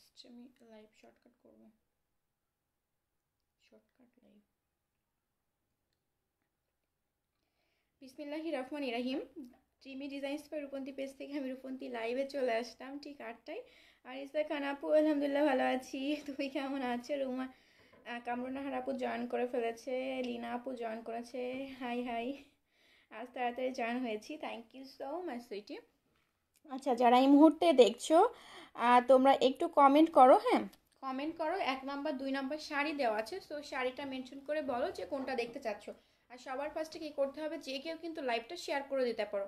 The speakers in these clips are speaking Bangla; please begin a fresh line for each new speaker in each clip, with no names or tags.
আসছে আমি লাইভ শর্টকাট করব শর্টকাট লাইভ বিসমিল্লাহি রহমান ইরাহিম জিমি ডিজাইন্স পর রূপন্তী পেজ থেকে আমি রূপন্তী লাইভে চলে আসলাম ঠিক আটটায় আর ইসা খান আপু আলহামদুলিল্লাহ ভালো আছি তুমি কেমন আছো রুমা হার আপু জয়েন করে ফেলেছে লীনা আপু জয়েন করেছে হাই হাই আজ তাড়াতাড়ি জয়েন হয়েছি thank you so much sweetie আচ্ছা যারা এই মুহূর্তে দেখছো তোমরা একটু কমেন্ট করো হ্যাঁ কমেন্ট করো এক নাম্বার দুই নাম্বার শাড়ি দেওয়া আছে সো শাড়িটা মেনশন করে বলো যে কোনটা দেখতে চাচ্ছ আর সবার ফার্স্টে কী করতে হবে যে কেউ কিন্তু লাইভটা শেয়ার করে দিতে পারো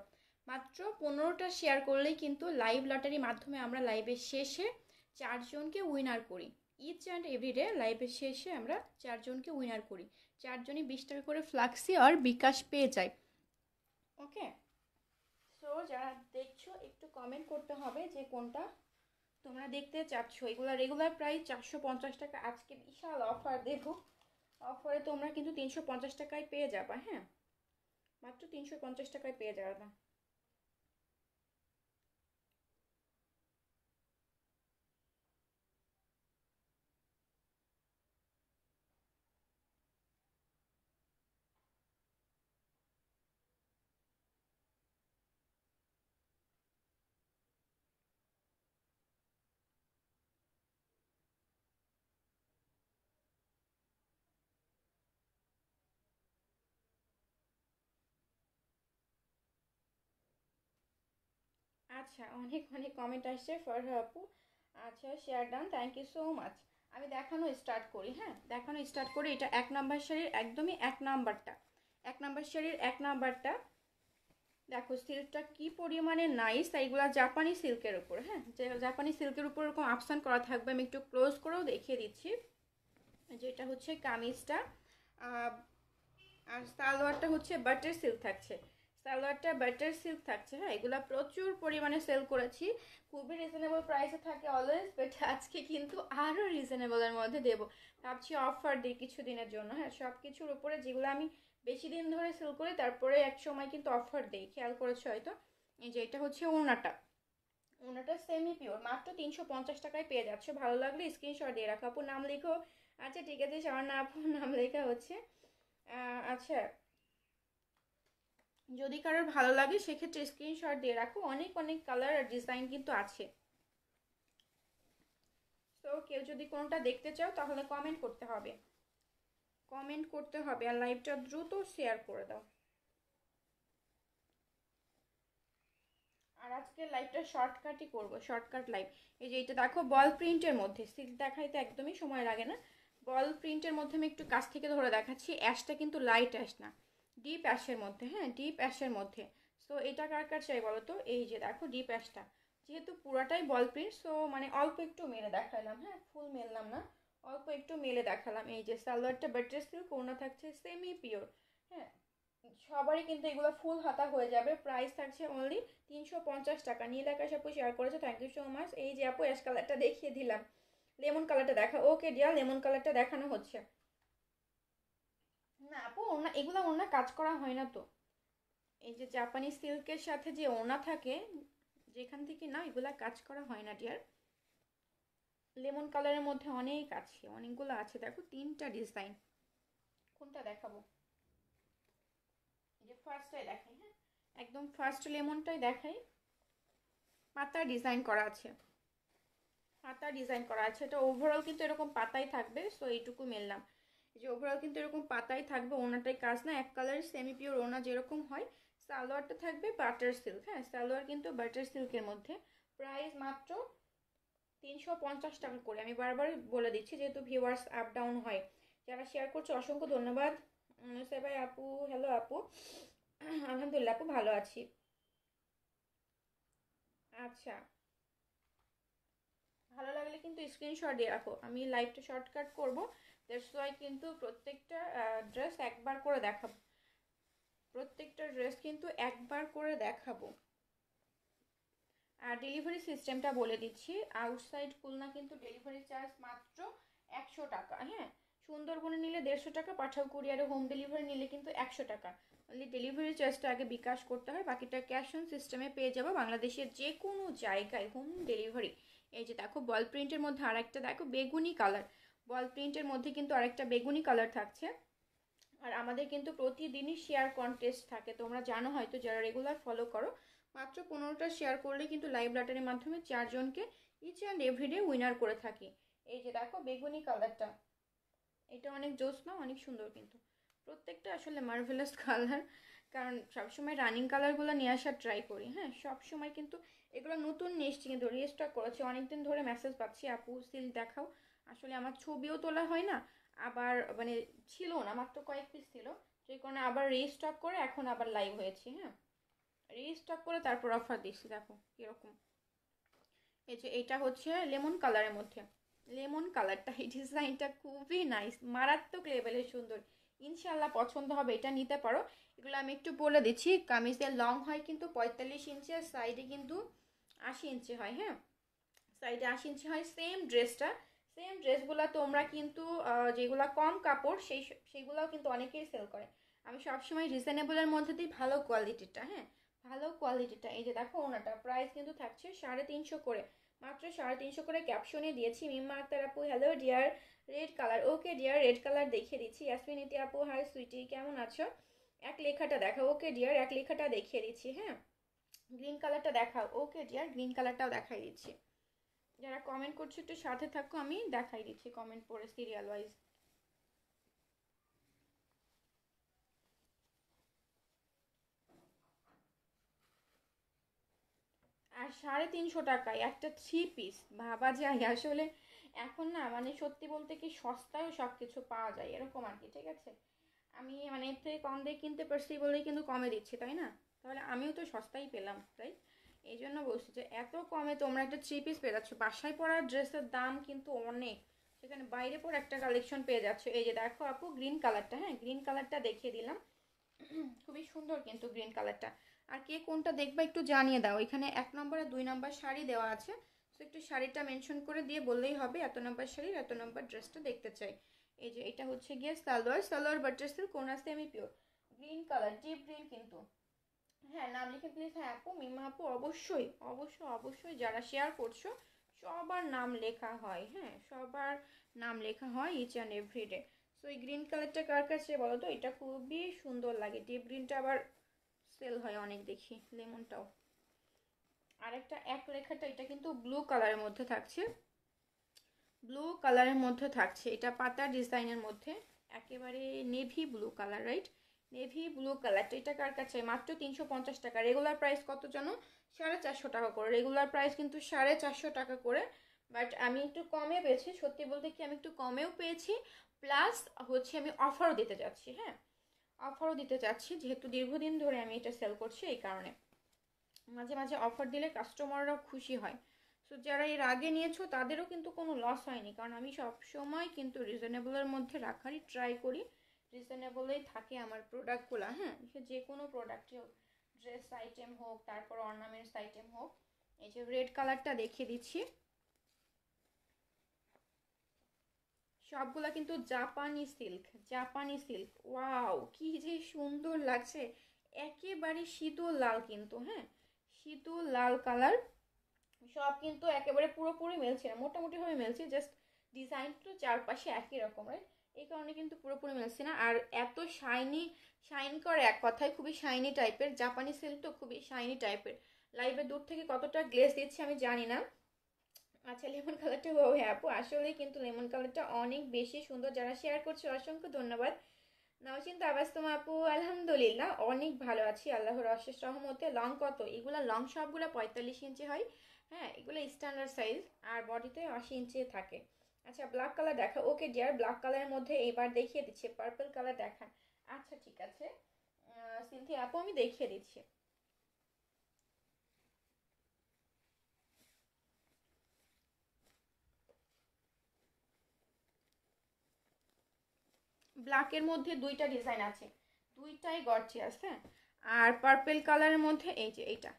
মাত্র পনেরোটা শেয়ার করলেই কিন্তু লাইভ লটারির মাধ্যমে আমরা লাইভের শেষে চারজনকে উইনার করি ইচ অ্যান্ড ডে লাইভের শেষে আমরা চারজনকে উইনার করি চারজনই বিশ টাকা করে ফ্লাক্সি আর বিকাশ পেয়ে যায় ওকে সো যারা দেখছো একটু কমেন্ট করতে হবে যে কোনটা তোমরা দেখতে চাচ্ছ এগুলো রেগুলার প্রায় চারশো পঞ্চাশ টাকা আজকে বিশাল অফার দেখো অফারে তোমরা কিন্তু তিনশো পঞ্চাশ টাকায় পেয়ে যাবা হ্যাঁ মাত্র তিনশো পঞ্চাশ টাকায় পেয়ে যাবা আচ্ছা অনেক অনেক কমেন্ট আসছে ফরহা আপু আচ্ছা share done thank you so much আমি দেখানো স্টার্ট করি হ্যাঁ দেখানো স্টার্ট করি এটা এক নাম্বার শাড়ির একদমই এক নাম্বারটা এক নাম্বার শাড়ির এক নাম্বারটা দেখো সিল্কটা কি পরিমাণে নাইস এইগুলা জাপানি সিল্কের উপর হ্যাঁ জাপানি সিল্কের উপর এরকম আপসান করা থাকবে আমি একটু ক্লোজ করেও দেখিয়ে দিচ্ছি যেটা হচ্ছে কামিজটা আর সালোয়ারটা হচ্ছে বাটার সিল্ক থাকছে সালোয়ারটা বাটার সিল্ক থাকছে হ্যাঁ এগুলো প্রচুর পরিমাণে সেল করেছি খুবই রিজনেবল প্রাইসে থাকে অলওয়েজ বাট আজকে কিন্তু আরও রিজনেবলের মধ্যে দেব ভাবছি অফার দিই কিছু দিনের জন্য হ্যাঁ সব কিছুর উপরে যেগুলো আমি বেশি দিন ধরে সেল করি তারপরে এক সময় কিন্তু অফার দেই খেয়াল করেছো হয়তো এই যে এটা হচ্ছে ওনাটা ওনাটা সেমি পিওর মাত্র তিনশো পঞ্চাশ টাকায় পেয়ে যাচ্ছে ভালো লাগলে স্ক্রিনশট দিয়ে রাখো আপু নাম লিখো আচ্ছা ঠিক আছে আমার না আপু নাম লেখা হচ্ছে আচ্ছা যদি কারোর ভালো লাগে সেক্ষেত্রে স্ক্রিনশট দিয়ে রাখো অনেক অনেক কালার আর ডিজাইন কিন্তু আছে তো কেউ যদি কোনটা দেখতে চাও তাহলে কমেন্ট করতে হবে কমেন্ট করতে হবে আর লাইভটা দ্রুত শেয়ার করে দাও আর আজকে লাইভটা শর্টকাটই করব শর্টকাট লাইভ এই যে এইটা দেখো বল প্রিন্টের মধ্যে সিল্ক দেখাইতে একদমই সময় লাগে না বল প্রিন্টের মধ্যে আমি একটু কাছ থেকে ধরে দেখাচ্ছি অ্যাশটা কিন্তু লাইট অ্যাশ না ডিপ অ্যাশের মধ্যে হ্যাঁ ডিপ অ্যাশের মধ্যে সো এটা কার কার চাই বলো তো এই যে দেখো ডিপ অ্যাশটা যেহেতু পুরাটাই বল প্রিন্ট সো মানে অল্প একটু মেলে দেখালাম হ্যাঁ ফুল মেললাম না অল্প একটু মেলে দেখালাম এই যে সালোয়ারটা বেটার পিওর কোনা থাকছে সেমি পিওর হ্যাঁ সবারই কিন্তু এগুলো ফুল হাতা হয়ে যাবে প্রাইস থাকছে অনলি তিনশো পঞ্চাশ টাকা নীল আকাশ আপু শেয়ার করেছে থ্যাংক ইউ সো মাচ এই যে আপু অ্যাশ কালারটা দেখিয়ে দিলাম লেমন কালারটা দেখা ওকে ডিয়া লেমন কালারটা দেখানো হচ্ছে না আপু ওনা এগুলো ওনা কাজ করা হয় না তো এই যে জাপানি সিল্কের সাথে যে ওনা থাকে যেখান থেকে না এগুলো কাজ করা হয় না ডিয়ার লেমন কালারের মধ্যে অনেক আছে অনেকগুলো আছে দেখো তিনটা ডিজাইন কোনটা দেখাবো যে ফার্স্টটাই দেখাই হ্যাঁ একদম ফার্স্ট লেমনটাই দেখাই পাতা ডিজাইন করা আছে পাতা ডিজাইন করা আছে এটা ওভারঅল কিন্তু এরকম পাতাই থাকবে সো এইটুকু মেললাম যে ওভারঅল কিন্তু এরকম পাতাই থাকবে ওনাটাই কাজ না এক কালার সেমি পিওর ওনা যেরকম হয় সালোয়ারটা থাকবে বাটার সিল্ক হ্যাঁ সালোয়ার কিন্তু বাটার সিল্কের মধ্যে প্রাইস মাত্র তিনশো পঞ্চাশ টাকা করে আমি বারবার বলে দিচ্ছি যেহেতু ভিউয়ার্স আপ ডাউন হয় যারা শেয়ার করছে অসংখ্য ধন্যবাদ সেবাই আপু হ্যালো আপু আলহামদুলিল্লাহ আপু ভালো আছি আচ্ছা ভালো লাগলে কিন্তু স্ক্রিনশট দিয়ে রাখো আমি লাইভটা শর্টকাট করবো দ্যাটস ওয়াই কিন্তু প্রত্যেকটা ড্রেস একবার করে দেখাবো প্রত্যেকটা ড্রেস কিন্তু একবার করে দেখাবো আর ডেলিভারি সিস্টেমটা বলে দিচ্ছি আউটসাইড খুলনা কিন্তু ডেলিভারি চার্জ মাত্র একশো টাকা হ্যাঁ সুন্দরবনে নিলে দেড়শো টাকা পাঠাও কুরিয়ারে হোম ডেলিভারি নিলে কিন্তু একশো টাকা অনলি ডেলিভারি চার্জটা আগে বিকাশ করতে হয় বাকিটা ক্যাশ অন সিস্টেমে পেয়ে যাবো বাংলাদেশের যে কোনো জায়গায় হোম ডেলিভারি এই যে দেখো বল প্রিন্টের মধ্যে আর একটা দেখো বেগুনি কালার বল প্রিন্টের মধ্যে কিন্তু আরেকটা বেগুনি কালার থাকছে আর আমাদের কিন্তু প্রতিদিনই শেয়ার কন্টেস্ট থাকে তোমরা জানো হয়তো যারা রেগুলার ফলো করো মাত্র পনেরোটা শেয়ার করলে কিন্তু লাইভ লাটারির মাধ্যমে চারজনকে ইচ অ্যান্ড এভরিডে উইনার করে থাকি এই যে দেখো বেগুনি কালারটা এটা অনেক জোস না অনেক সুন্দর কিন্তু প্রত্যেকটা আসলে মার্ভেলাস কালার কারণ সবসময় রানিং কালারগুলো নিয়ে আসার ট্রাই করি হ্যাঁ সবসময় কিন্তু এগুলো নতুন এসছে কিন্তু রিস্টক করেছি অনেকদিন ধরে মেসেজ পাচ্ছি আপু সিল দেখাও আসলে আমার ছবিও তোলা হয় না আবার মানে ছিল না মাত্র কয়েক পিস ছিল সেই কারণে আবার রিস্টক করে এখন আবার লাইভ হয়েছি হ্যাঁ রিস্টক করে তারপর অফার দিচ্ছি দেখো কীরকম এই যে এটা হচ্ছে লেমন কালারের মধ্যে লেমন কালারটা এই ডিজাইনটা খুবই নাইস মারাত্মক লেভেলের সুন্দর ইনশাল্লাহ পছন্দ হবে এটা নিতে পারো এগুলো আমি একটু বলে দিচ্ছি কামিজের লং হয় কিন্তু পঁয়তাল্লিশ ইঞ্চি আর সাইডে কিন্তু আশি ইঞ্চি হয় হ্যাঁ সাইডে আশি ইঞ্চি হয় সেম ড্রেসটা সেম ড্রেসগুলো তোমরা কিন্তু যেগুলো কম কাপড় সেই সেইগুলোও কিন্তু অনেকেই সেল করে আমি সবসময় রিজনেবলের মধ্যে দিই ভালো কোয়ালিটিটা হ্যাঁ ভালো কোয়ালিটিটা এই যে দেখো ওনাটা প্রাইস কিন্তু থাকছে সাড়ে তিনশো করে মাত্র সাড়ে তিনশো করে ক্যাপশনে দিয়েছি মিম্মা আপু hello dear red colour okay dear red colour দেখিয়ে দিচ্ছি ইয়াসমিনীতি আপু হাই সুইটি কেমন আছো এক লেখাটা দেখো ওকে ডিয়ার এক লেখাটা দেখিয়ে দিচ্ছি হ্যাঁ গ্রিন কালারটা দেখাও ওকে ডিয়ার গ্রিন কালারটাও দেখাই দিচ্ছি যারা কমেন্ট করছো একটু সাথে থাকো আমি দেখাই দিচ্ছি কমেন্ট পড়ে সিরিয়াল ওয়াইজ আর সাড়ে তিনশো টাকায় একটা থ্রি পিস ভাবা যায় আসলে এখন না মানে সত্যি বলতে কি সস্তায়ও সব কিছু পাওয়া যায় এরকম আর কি ঠিক আছে আমি মানে এর থেকে কম দিয়ে কিনতে পারছি বলেই কিন্তু কমে দিচ্ছি তাই না তাহলে আমিও তো সস্তাই পেলাম তাই এই জন্য বলছি যে এত কমে তোমরা একটা থ্রি পিস পেয়ে যাচ্ছ বাসায় পরার ড্রেসের দাম কিন্তু অনেক সেখানে বাইরে পর একটা কালেকশন পেয়ে যাচ্ছ এই যে দেখো আপু গ্রিন কালারটা হ্যাঁ গ্রিন কালারটা দেখিয়ে দিলাম খুবই সুন্দর কিন্তু গ্রিন কালারটা আর কে কোনটা দেখবা একটু জানিয়ে দাও এখানে এক নম্বর আর দুই নম্বর শাড়ি দেওয়া আছে তো একটু শাড়িটা মেনশন করে দিয়ে বললেই হবে এত নম্বর শাড়ির এত নম্বর ড্রেসটা দেখতে চাই এই যে এটা হচ্ছে গিয়ে সালোয়ার সালোয়ার বাট ড্রেসের কোন আসতে আমি pure green colour deep green কিন্তু হ্যাঁ নাম লিখে প্লিজ হ্যাঁ আপু মিমা আপু অবশ্যই অবশ্যই অবশ্যই যারা শেয়ার করছো সবার নাম লেখা হয় হ্যাঁ সবার নাম লেখা হয় each and every day so এই গ্রিন কালারটা কার কাছে বলো তো এটা খুবই সুন্দর লাগে ডিপ গ্রিনটা আবার সেল হয় অনেক দেখি লেমনটাও আরেকটা এক লেখাটা এটা কিন্তু ব্লু কালারের মধ্যে থাকছে ব্লু কালারের মধ্যে থাকছে এটা পাতা ডিজাইনের মধ্যে একেবারে navy blue colour right navy blue colour তো এটা কার কাছে মাত্র তিনশো পঞ্চাশ টাকা রেগুলার প্রাইস কত জানো সাড়ে চারশো টাকা করে রেগুলার প্রাইস কিন্তু সাড়ে চারশো টাকা করে বাট আমি একটু কমে পেয়েছি সত্যি বলতে কি আমি একটু কমেও পেয়েছি প্লাস হচ্ছে আমি অফারও দিতে যাচ্ছি হ্যাঁ অফারও দিতে চাচ্ছি যেহেতু দীর্ঘদিন ধরে আমি এটা সেল করছি এই কারণে মাঝে মাঝে অফার দিলে কাস্টমাররাও খুশি হয় সো যারা এর আগে নিয়েছো তাদেরও কিন্তু কোনো লস হয়নি কারণ আমি সবসময় কিন্তু রিজনেবলের মধ্যে রাখারই ট্রাই করি রিজনেবলেই থাকে আমার প্রোডাক্টগুলো হ্যাঁ যে কোনো প্রোডাক্টই হোক ড্রেস আইটেম হোক তারপর অর্নামেন্টস আইটেম হোক এই যে রেড কালারটা দেখিয়ে দিচ্ছি সবগুলা কিন্তু জাপানি সিল্ক জাপানি সিল্ক ওয়াও কি যে সুন্দর লাগছে একেবারে শীতল লাল কিন্তু হ্যাঁ শীতল লাল কালার সব কিন্তু একেবারে পুরোপুরি মেলছে না মোটামুটিভাবে মেলছে জাস্ট ডিজাইন তো চারপাশে একই রকম রাইট এই কারণে কিন্তু পুরোপুরি মিলছে না আর এত শাইনি শাইন করে এক কথায় খুবই শাইনি টাইপের জাপানি সিল্ক তো খুবই শাইনি টাইপের লাইভে দূর থেকে কতটা গ্লেস দিচ্ছে আমি জানি না আচ্ছা লেমন কালারটা ও আপু আসলে কিন্তু লেমন কালারটা অনেক বেশি সুন্দর যারা শেয়ার করছে অসংখ্য ধন্যবাদ নাওচিন তোমা আপু আলহামদুলিল্লাহ অনেক ভালো আছি আল্লাহর অশেষ রহমতে লং কত এগুলো লং সবগুলো পঁয়তাল্লিশ ইঞ্চি হয় হ্যাঁ এগুলো স্ট্যান্ডার্ড সাইজ আর বডিতে আশি ইঞ্চি থাকে আচ্ছা ব্ল্যাক কালার দেখা ওকে ডিয়ার ব্ল্যাক কালারের মধ্যে এবার দেখিয়ে দিচ্ছে পার্পল কালার দেখান আচ্ছা ঠিক আছে সিনথি আপু আমি দেখিয়ে দিচ্ছি ব্ল্যাকের মধ্যে দুইটা ডিজাইন আছে দুইটাই গর্জি হ্যাঁ? আছে আর পার্পেল কালারের মধ্যে এই যে এইটা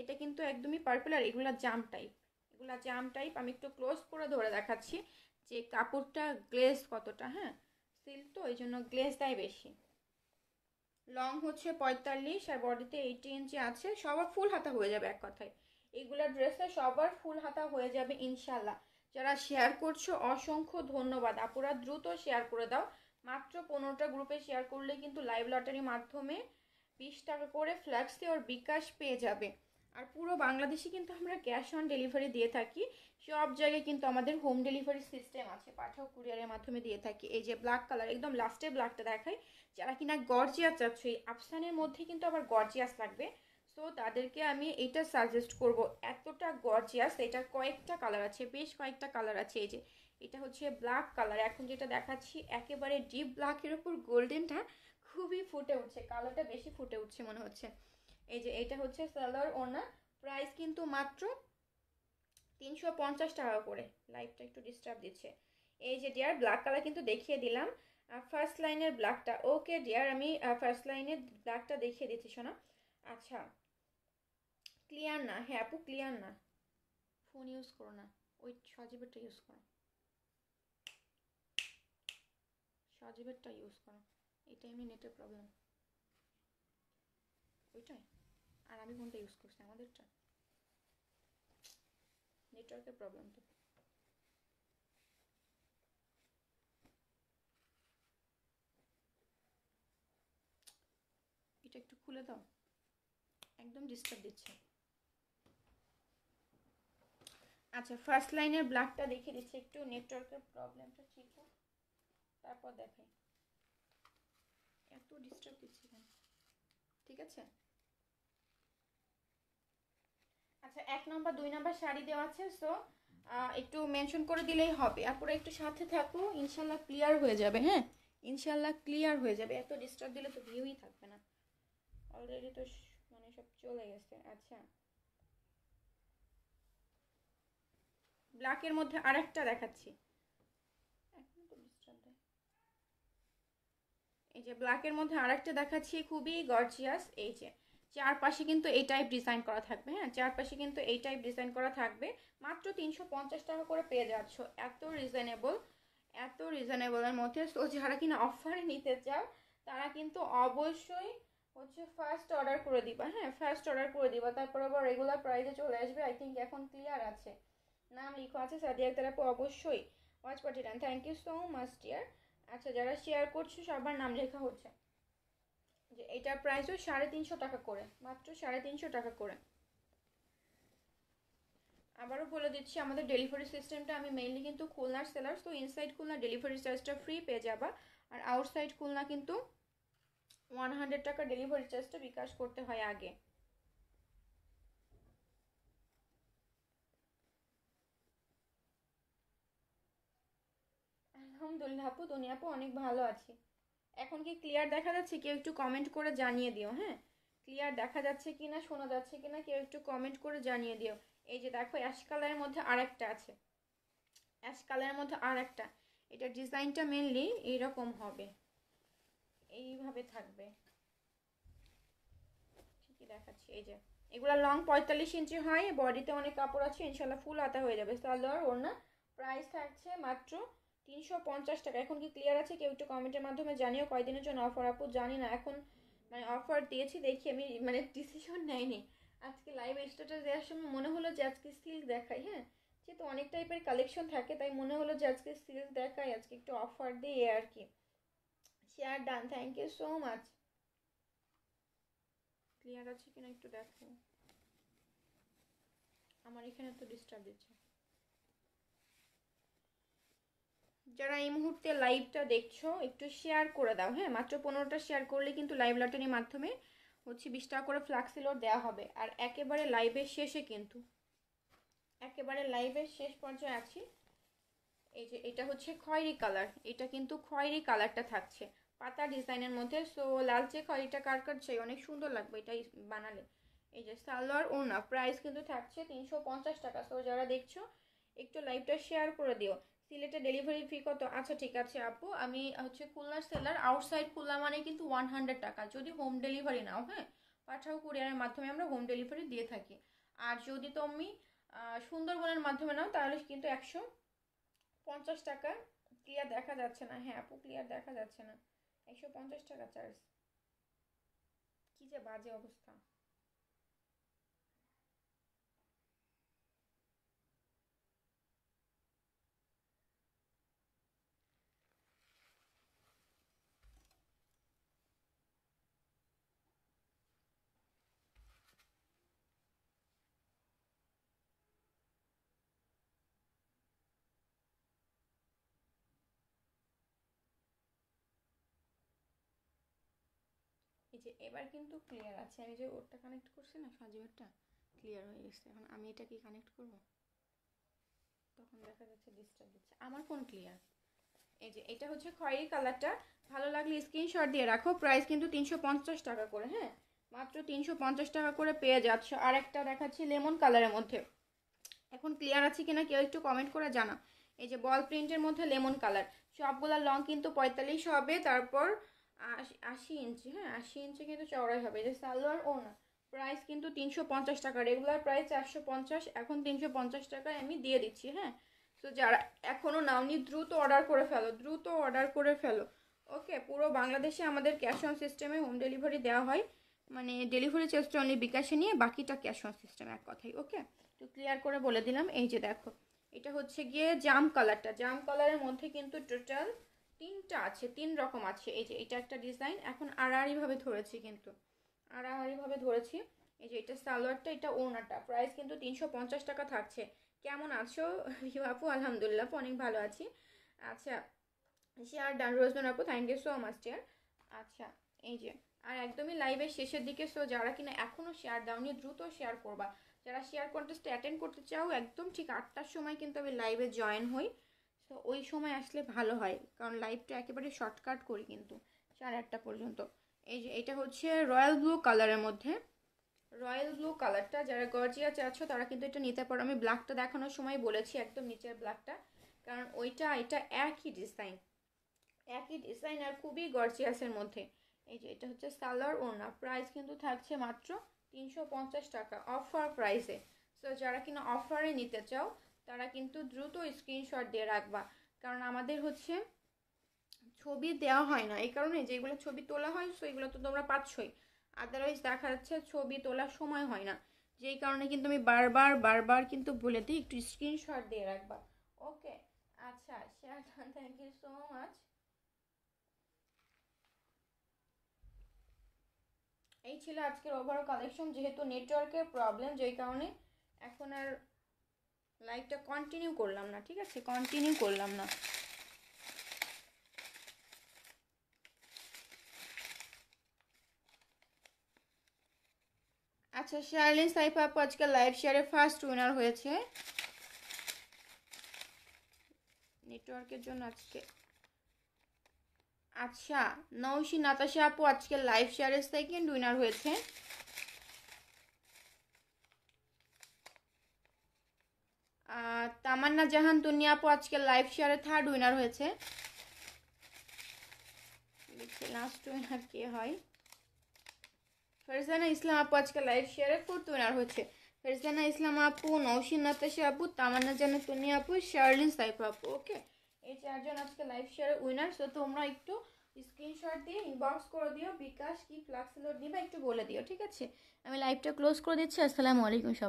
এটা কিন্তু একদমই পার্পেল আর এগুলো জাম টাইপ গুলা জাম টাইপ আমি একটু ক্লোজ করে ধরে দেখাচ্ছি যে কাপড়টা গ্লেজ কতটা হ্যাঁ সিল তো এই জন্য গ্লেজটাই বেশি লং হচ্ছে পঁয়তাল্লিশ আর বডিতে এইটি ইঞ্চি আছে সবার ফুল হাতা হয়ে যাবে এক কথায় এগুলা ড্রেসে সবার ফুল হাতা হয়ে যাবে ইনশাল্লাহ যারা শেয়ার করছো অসংখ্য ধন্যবাদ আপুরা দ্রুত শেয়ার করে দাও মাত্র পনেরোটা গ্রুপে শেয়ার করলে কিন্তু লাইভ লটারির মাধ্যমে বিশ টাকা করে ফ্ল্যাক্সি ওর বিকাশ পেয়ে যাবে আর পুরো বাংলাদেশে কিন্তু আমরা ক্যাশ অন ডেলিভারি দিয়ে থাকি সব জায়গায় কিন্তু আমাদের হোম ডেলিভারি সিস্টেম আছে পাঠাও কুরিয়ারের মাধ্যমে দিয়ে থাকি এই যে ব্ল্যাক কালার একদম লাস্টে ব্ল্যাকটা দেখাই যারা কিনা গর্জিয়াস চাচ্ছ এই আফসানের মধ্যে কিন্তু আবার গর্জিয়াস লাগবে সো তাদেরকে আমি এটা সাজেস্ট করব এতটা গর্জিয়াস এটার কয়েকটা কালার আছে বেশ কয়েকটা কালার আছে এই যে এটা হচ্ছে ব্ল্যাক কালার এখন যেটা দেখাচ্ছি একেবারে ডিপ ব্ল্যাকের উপর গোল্ডেনটা খুবই ফুটে উঠছে কালারটা বেশি ফুটে উঠছে মনে হচ্ছে এই যে এটা হচ্ছে সালোয়ার ওনা প্রাইস কিন্তু মাত্র তিনশো পঞ্চাশ টাকা করে লাইটটা একটু ডিস্টার্ব দিচ্ছে এই যে ডিয়ার ব্ল্যাক কালার কিন্তু দেখিয়ে দিলাম ফার্স্ট লাইনের ব্ল্যাকটা ওকে ডিয়ার আমি ফার্স্ট লাইনের ব্ল্যাকটা দেখিয়ে দিচ্ছি শোনা আচ্ছা ক্লিয়ার না হ্যাঁ আপু ক্লিয়ার না ফোন ইউজ করো না ওই সজীবেরটা ইউজ করো সজীবেরটা ইউজ করো এটাই আমি নেটের প্রবলেম ওইটাই আর আমি কোনটা ইউজ করছি আমাদেরটা নেটওয়ার্কের প্রবলেম তো এটা একটু খুলে দাও একদম ডিস্টার্ব দিচ্ছে আচ্ছা ফার্স্ট লাইনের ব্লাকটা দেখিয়ে দিচ্ছি একটু নেটওয়ার্কের প্রবলেমটা ঠিক হোক তারপর দেখাই এত ডিস্টার্ব দিচ্ছে ঠিক আছে আচ্ছা এক নম্বর দুই নম্বর শাড়ি দেওয়া আছে সো একটু মেনশন করে দিলেই হবে আপনারা একটু সাথে থাকো ইনশাল্লাহ ক্লিয়ার হয়ে যাবে হ্যাঁ ইনশাল্লাহ ক্লিয়ার হয়ে যাবে এত ডিস্টার্ব দিলে তো ভিউই থাকবে না অলরেডি তো মানে সব চলে গেছে আচ্ছা ব্ল্যাকের মধ্যে আরেকটা দেখাচ্ছি এই যে ব্ল্যাকের মধ্যে আরেকটা দেখাচ্ছি খুবই গর্জিয়াস এই যে চারপাশে কিন্তু এই টাইপ ডিজাইন করা থাকবে হ্যাঁ চারপাশে কিন্তু এই টাইপ ডিজাইন করা থাকবে মাত্র তিনশো টাকা করে পেয়ে যাচ্ছ এত রিজনেবল এত রিজনেবলের মধ্যে সো যারা কিনা অফারে নিতে চাও তারা কিন্তু অবশ্যই হচ্ছে ফার্স্ট অর্ডার করে দিবা হ্যাঁ ফার্স্ট অর্ডার করে দিবা তারপর আবার রেগুলার প্রাইসে চলে আসবে আই থিঙ্ক এখন ক্লিয়ার আছে নাম লিখো আছে সাদিয়া আক্তার আপু অবশ্যই ওয়াচ পাঠিয়ে thank you so much dear আচ্ছা যারা শেয়ার করছো সবার নাম লেখা হচ্ছে যে এটার প্রাইসও সাড়ে তিনশো টাকা করে মাত্র সাড়ে তিনশো টাকা করে আবারও বলে দিচ্ছি আমাদের ডেলিভারি সিস্টেমটা আমি মেইনলি কিন্তু খুলনার সেলার তো ইনসাইড খুলনা ডেলিভারি চার্জটা ফ্রি পেয়ে যাবা আর আউটসাইড খুলনা কিন্তু ওয়ান হান্ড্রেড টাকা ডেলিভারি চার্জটা বিকাশ করতে হয় আগে আলহামদুলিল্লাহ আপু দুনিয়া আপু অনেক ভালো আছি এখন কি ক্লিয়ার দেখা যাচ্ছে কেউ একটু কমেন্ট করে জানিয়ে দিও হ্যাঁ ক্লিয়ার দেখা যাচ্ছে কি না শোনা যাচ্ছে কি না কেউ একটু কমেন্ট করে জানিয়ে দিও এই যে দেখো অ্যাশ কালারের মধ্যে আরেকটা আছে অ্যাশ কালারের মধ্যে আরেকটা এটা ডিজাইনটা মেনলি এইরকম হবে এইভাবে থাকবে ঠিকই দেখাচ্ছি এই যে এগুলো লং পঁয়তাল্লিশ ইঞ্চি হয় বডিতে অনেক কাপড় আছে ইনশাল্লাহ ফুল হাতা হয়ে যাবে সালোয়ার ওড়না প্রাইস থাকছে মাত্র তিনশো পঞ্চাশ টাকা এখন কি ক্লিয়ার আছে কেউ একটু কমেন্টের মাধ্যমে জানিও কয়দিনের জন্য অফার আপু জানি না এখন মানে অফার দিয়েছি দেখি আমি মানে ডিসিশন নেয়নি আজকে লাইভ স্ট্যাটাস দেওয়ার সময় মনে হলো যে আজকে সিল্ক দেখাই হ্যাঁ যেহেতু অনেক টাইপের কালেকশন থাকে তাই মনে হলো যে আজকে সিল্ক দেখাই আজকে একটু অফার দিয়ে আর কি share done thank you so much clear আছে কিনা একটু দেখো আমার এখানে তো ডিস্টার্ব দিচ্ছে যারা এই মুহূর্তে লাইভটা দেখছো একটু শেয়ার করে দাও হ্যাঁ মাত্র পনেরোটা শেয়ার করলে কিন্তু লাইভ লটারির মাধ্যমে হচ্ছে বিশ টাকা করে ফ্লাক্সিলোড দেওয়া হবে আর একেবারে লাইভের শেষে কিন্তু একেবারে লাইভের শেষ পর্যায়ে আছি এই যে এটা হচ্ছে খয়েরি কালার এটা কিন্তু খয়েরি কালারটা থাকছে পাতা ডিজাইনের মধ্যে সো লালচে খয়েরিটা কার কার চাই অনেক সুন্দর লাগবে এটা বানালে এই যে সালোয়ার ওড়না প্রাইস কিন্তু থাকছে তিনশো টাকা সো যারা দেখছো একটু লাইভটা শেয়ার করে দিও সিলেটে ডেলিভারি ফি কত আচ্ছা ঠিক আছে আপু আমি হচ্ছে খুলনার সেলার আউটসাইড খুলনা মানে কিন্তু ওয়ান হান্ড্রেড টাকা যদি হোম ডেলিভারি নাও হ্যাঁ পাঠাও কুরিয়ারের মাধ্যমে আমরা হোম ডেলিভারি দিয়ে থাকি আর যদি তুমি সুন্দরবনের মাধ্যমে নাও তাহলে কিন্তু একশো পঞ্চাশ টাকা ক্লিয়ার দেখা যাচ্ছে না হ্যাঁ আপু ক্লিয়ার দেখা যাচ্ছে না একশো পঞ্চাশ টাকা চার্জ কী যে বাজে অবস্থা যে এবার কিন্তু ক্লিয়ার আছে আমি যে ওরটা কানেক্ট করছি না সাজিবারটা ক্লিয়ার হয়ে গেছে এখন আমি এটা কি কানেক্ট করব তখন দেখা যাচ্ছে ডিস্টার্ব দিচ্ছে আমার ফোন ক্লিয়ার এই যে এটা হচ্ছে খয়েরি কালারটা ভালো লাগলে স্ক্রিনশট দিয়ে রাখো প্রাইস কিন্তু তিনশো টাকা করে হ্যাঁ মাত্র তিনশো টাকা করে পেয়ে যাচ্ছ আর একটা দেখাচ্ছি লেমন কালারের মধ্যে এখন ক্লিয়ার আছে কিনা কেউ একটু কমেন্ট করে জানা এই যে বল প্রিন্টের মধ্যে লেমন কালার সবগুলা লং কিন্তু পঁয়তাল্লিশ হবে তারপর আশি আশি ইঞ্চি হ্যাঁ আশি ইঞ্চি কিন্তু চওড়াই হবে এটা সালোয়ার না প্রাইস কিন্তু তিনশো পঞ্চাশ টাকা রেগুলার প্রাইস চারশো পঞ্চাশ এখন তিনশো পঞ্চাশ টাকায় আমি দিয়ে দিচ্ছি হ্যাঁ তো যারা এখনও নাওনি দ্রুত অর্ডার করে ফেলো দ্রুত অর্ডার করে ফেলো ওকে পুরো বাংলাদেশে আমাদের ক্যাশ অন সিস্টেমে হোম ডেলিভারি দেওয়া হয় মানে ডেলিভারি চার্জটা অনলি বিকাশে নিয়ে বাকিটা ক্যাশ অন সিস্টেম এক কথাই ওকে তো ক্লিয়ার করে বলে দিলাম এই যে দেখো এটা হচ্ছে গিয়ে জাম কালারটা জাম কালারের মধ্যে কিন্তু টোটাল তিনটা আছে তিন রকম আছে এই যে এটা একটা ডিজাইন এখন আড়াআড়িভাবে ধরেছি কিন্তু আড়াআড়িভাবে ধরেছি এই যে এটা সালোয়ারটা এটা ওনাটা প্রাইস কিন্তু তিনশো পঞ্চাশ টাকা থাকছে কেমন আছো ইউ আপু আলহামদুলিল্লাহ অনেক ভালো আছি আচ্ছা শেয়ার ডান রোজন আপু thank you so much dear আচ্ছা এই যে আর একদমই লাইভের শেষের দিকে সো যারা কিনা এখনও শেয়ার দাও নিয়ে দ্রুত শেয়ার করবা যারা শেয়ার কন্টেস্টে অ্যাটেন্ড করতে চাও একদম ঠিক আটটার সময় কিন্তু আমি লাইভে জয়েন হই তো ওই সময় আসলে ভালো হয় কারণ লাইফটা একেবারে শর্টকাট করি কিন্তু সাড়ে আটটা পর্যন্ত এই যে এটা হচ্ছে রয়্যাল ব্লু কালারের মধ্যে রয়্যাল ব্লু কালারটা যারা গর্জিয়া আছো তারা কিন্তু এটা নিতে পারো আমি ব্ল্যাকটা দেখানোর সময় বলেছি একদম নিচের ব্ল্যাকটা কারণ ওইটা এটা একই ডিজাইন একই ডিজাইন আর খুবই গর্জিয়াসের মধ্যে এই যে এটা হচ্ছে সালোয়ার ওড়না প্রাইস কিন্তু থাকছে মাত্র তিনশো টাকা অফার প্রাইসে সো যারা কিনা অফারে নিতে চাও তারা কিন্তু দ্রুত স্ক্রিনশট দিয়ে রাখবা কারণ আমাদের হচ্ছে ছবি দেওয়া হয় না এই কারণে যেগুলো ছবি তোলা হয় সেইগুলো তো তোমরা পাচ্ছই আদারওয়াইজ দেখা যাচ্ছে ছবি তোলার সময় হয় না যেই কারণে কিন্তু আমি বারবার বারবার কিন্তু বলে দিই একটু স্ক্রিনশট দিয়ে রাখবা ওকে আচ্ছা share thank you so much এই ছিল আজকের ওভারঅল কালেকশন যেহেতু নেটওয়ার্কের প্রবলেম যেই কারণে এখন আর লাইভটা কন্টিনিউ করলাম না ঠিক আছে কন্টিনিউ করলাম না আচ্ছা শার্লিন সাইফ আপু আজকে লাইভ শেয়ারে ফার্স্ট উইনার হয়েছে নেটওয়ার্কের জন্য আজকে আচ্ছা নৌশি নাতাশা আপু আজকে লাইভ শেয়ারের সেকেন্ড উইনার হয়েছে তামান্না জাহান তুনিয়া আপু আজকে লাইভ শেয়ারে থার্ড উইনার হয়েছে দেখি লাস্ট উইনার কে হয় ফেরজানা ইসলাম আপু আজকে লাইভ শেয়ারে ফোর্থ উইনার হয়েছে ফেরজানা ইসলাম আপু নৌসিন নাতাশি আপু তামান্না জাহান তুনিয়া আপু শার্লিন সাইফ আপু ওকে এই চারজন আজকে লাইভ শেয়ারে উইনার সো তোমরা একটু স্ক্রিনশট দিয়ে ইনবক্স করে দিও বিকাশ কি ক্লাস লোড নিবা একটু বলে দিও ঠিক আছে আমি লাইভটা ক্লোজ করে দিচ্ছি আসসালামু আলাইকুম সব